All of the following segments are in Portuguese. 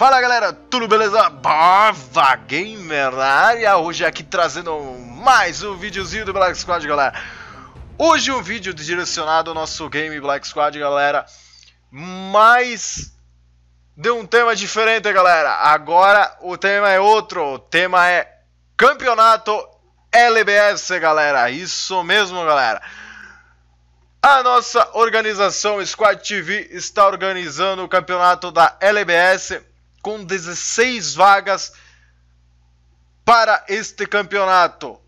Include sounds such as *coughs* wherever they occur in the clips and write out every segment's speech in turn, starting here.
Fala galera, tudo beleza? Barva Gamer na área, hoje aqui trazendo mais um videozinho do Black Squad, galera. Hoje um vídeo direcionado ao nosso game Black Squad, galera, mas de um tema diferente, galera. Agora o tema é outro, o tema é Campeonato LBS, galera, isso mesmo, galera. A nossa organização Squad TV está organizando o campeonato da LBS com 16 vagas para este campeonato.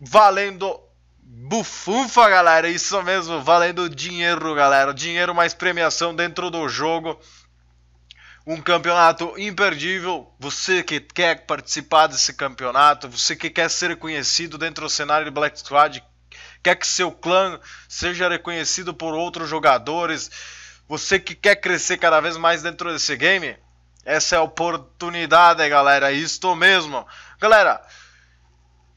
Valendo bufunfa, galera. Isso mesmo, valendo dinheiro, galera. Dinheiro mais premiação dentro do jogo. Um campeonato imperdível. Você que quer participar desse campeonato, você que quer ser conhecido dentro do cenário de Black Squad, quer que seu clã seja reconhecido por outros jogadores, você que quer crescer cada vez mais dentro desse game, essa é a oportunidade, galera. É isto mesmo. Galera,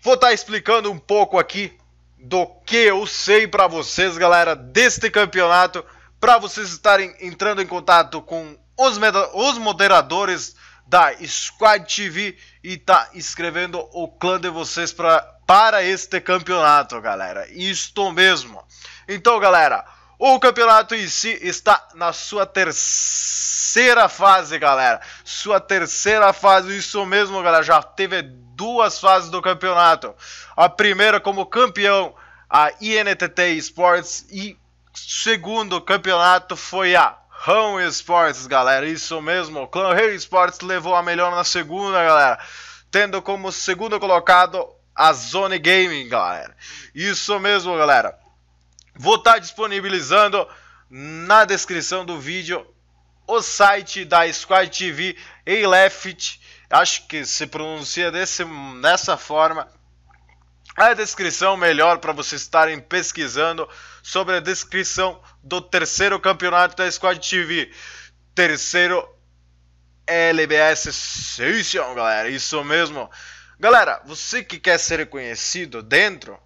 vou estar tá explicando um pouco aqui do que eu sei para vocês, galera, deste campeonato, para vocês estarem entrando em contato com os, os moderadores da Squad TV e tá escrevendo o clã de vocês pra, para este campeonato, galera. Isto mesmo. Então, galera, o campeonato em si está na sua terceira fase, galera. Sua terceira fase, isso mesmo, galera. Já teve duas fases do campeonato. A primeira como campeão, a INTT Sports. E segundo campeonato foi a Rão Sports, galera. Isso mesmo, o Clã Rei Sports levou a melhor na segunda, galera. Tendo como segundo colocado a Zone Gaming, galera. Isso mesmo, galera. Vou estar tá disponibilizando na descrição do vídeo o site da Squad TV Eleft, acho que se pronuncia desse, dessa forma. A descrição melhor para vocês estarem pesquisando sobre a descrição do terceiro campeonato da Squad TV. Terceiro LBS Session, galera. Isso mesmo. Galera, você que quer ser conhecido dentro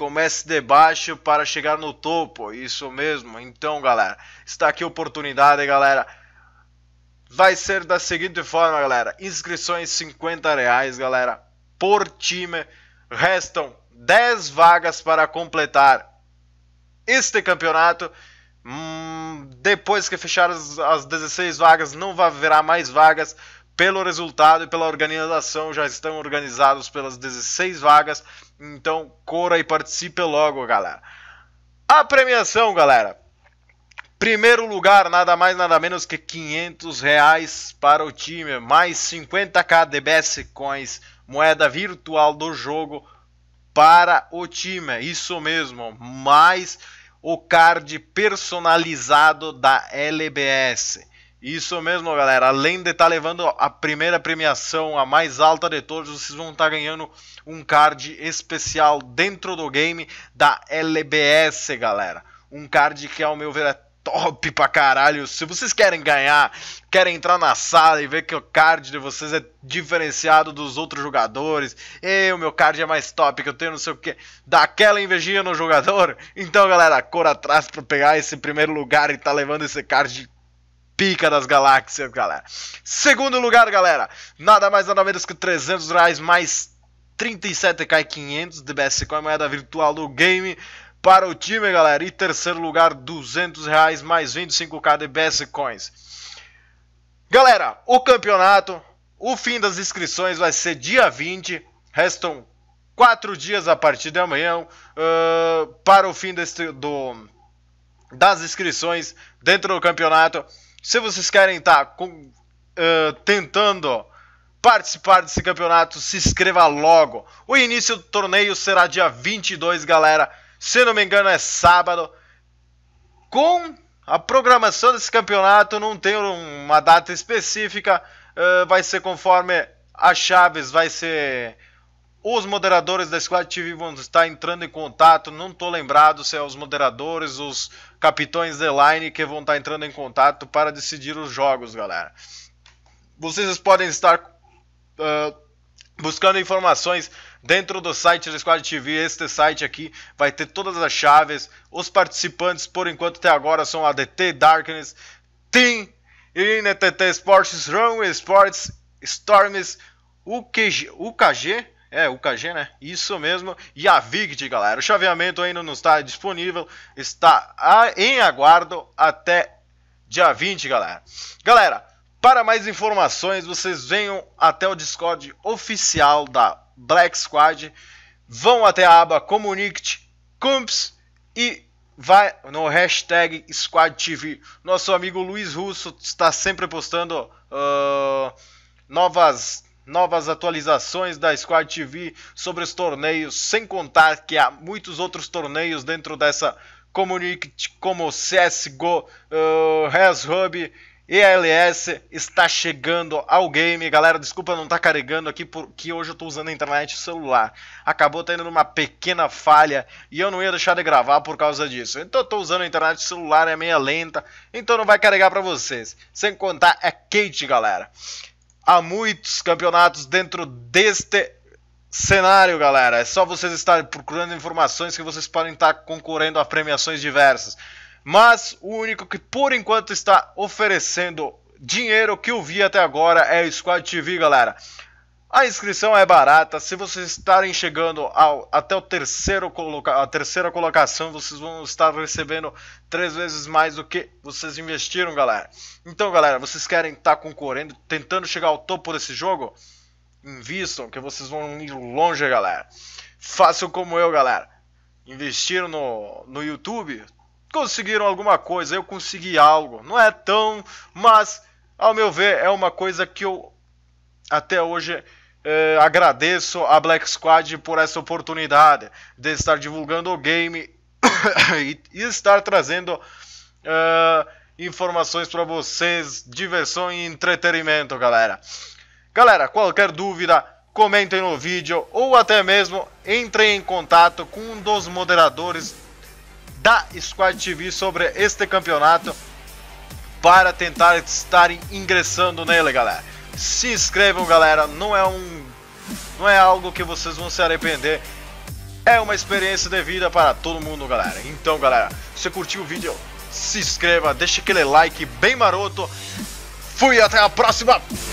Comece de baixo para chegar no topo. Isso mesmo. Então, galera, está aqui a oportunidade, galera. Vai ser da seguinte forma, galera. Inscrições 50 reais, galera, por time. Restam 10 vagas para completar este campeonato. Hum, depois que fechar as, as 16 vagas, não haverá mais vagas pelo resultado e pela organização, já estão organizados pelas 16 vagas, então cora e participe logo, galera. A premiação, galera. Primeiro lugar, nada mais nada menos que 500 reais para o time, mais 50k DBS Coins, moeda virtual do jogo para o time. Isso mesmo, mais o card personalizado da LBS. Isso mesmo, galera. Além de estar tá levando a primeira premiação, a mais alta de todos, vocês vão estar tá ganhando um card especial dentro do game da LBS, galera. Um card que, ao meu ver, é top pra caralho. Se vocês querem ganhar, querem entrar na sala e ver que o card de vocês é diferenciado dos outros jogadores, e o meu card é mais top que eu tenho, não sei o que, dá aquela invejinha no jogador. Então, galera, cor atrás pra pegar esse primeiro lugar e tá levando esse card pica das galáxias, galera. Segundo lugar, galera, nada mais nada menos que 300 reais mais 37k500 de BS com a moeda virtual do game para o time, galera. E terceiro lugar, 200 reais mais 25k de BS Coins. Galera, o campeonato, o fim das inscrições vai ser dia 20. Restam 4 dias a partir de amanhã uh, para o fim deste, do, das inscrições dentro do campeonato se vocês querem estar tá uh, tentando participar desse campeonato, se inscreva logo. O início do torneio será dia 22, galera. Se não me engano, é sábado. Com a programação desse campeonato, não tem uma data específica. Uh, vai ser conforme as chaves vai ser os moderadores da Squad TV vão estar entrando em contato. Não estou lembrado se é os moderadores, os capitões de line que vão estar entrando em contato para decidir os jogos, galera. Vocês podem estar uh, buscando informações dentro do site da Squad TV. Este site aqui vai ter todas as chaves. Os participantes, por enquanto, até agora são ADT, Darkness, Team, INTT Sports, Run Sports, Storms, UKG, UKG é, o KG, né? Isso mesmo. E a VIGT, galera. O chaveamento ainda não está disponível. Está em aguardo até dia 20, galera. Galera, para mais informações, vocês venham até o Discord oficial da Black Squad. Vão até a aba Comunict Comps e vai no hashtag SquadTV. Nosso amigo Luiz Russo está sempre postando uh, novas novas atualizações da Squad TV sobre os torneios, sem contar que há muitos outros torneios dentro dessa community, como CSGO, uh, e Hub, ELS está chegando ao game. Galera, desculpa não estar tá carregando aqui porque hoje eu estou usando a internet e celular. Acabou tendo uma pequena falha e eu não ia deixar de gravar por causa disso. Então estou usando a internet e celular, é meia lenta, então não vai carregar para vocês. Sem contar é quente, galera há muitos campeonatos dentro deste cenário, galera. É só vocês estarem procurando informações que vocês podem estar concorrendo a premiações diversas. Mas o único que por enquanto está oferecendo dinheiro que eu vi até agora é o Squad TV, galera. A inscrição é barata. Se vocês estarem chegando ao, até o terceiro coloca, a terceira colocação, vocês vão estar recebendo três vezes mais do que vocês investiram, galera. Então, galera, vocês querem estar tá concorrendo, tentando chegar ao topo desse jogo? Invistam, que vocês vão ir longe, galera. Façam como eu, galera. Investiram no, no YouTube, conseguiram alguma coisa. Eu consegui algo. Não é tão, mas ao meu ver, é uma coisa que eu até hoje Uh, agradeço a Black Squad por essa oportunidade de estar divulgando o game *coughs* e, estar trazendo uh, informações para vocês, diversão e entretenimento, galera. Galera, qualquer dúvida, comentem no vídeo ou até mesmo entrem em contato com um dos moderadores da Squad TV sobre este campeonato para tentar estar ingressando nele, galera. Se inscrevam, galera. Não é um não é algo que vocês vão se arrepender. É uma experiência de vida para todo mundo, galera. Então, galera, se curtiu o vídeo, se inscreva, deixa aquele like bem maroto. Fui até a próxima.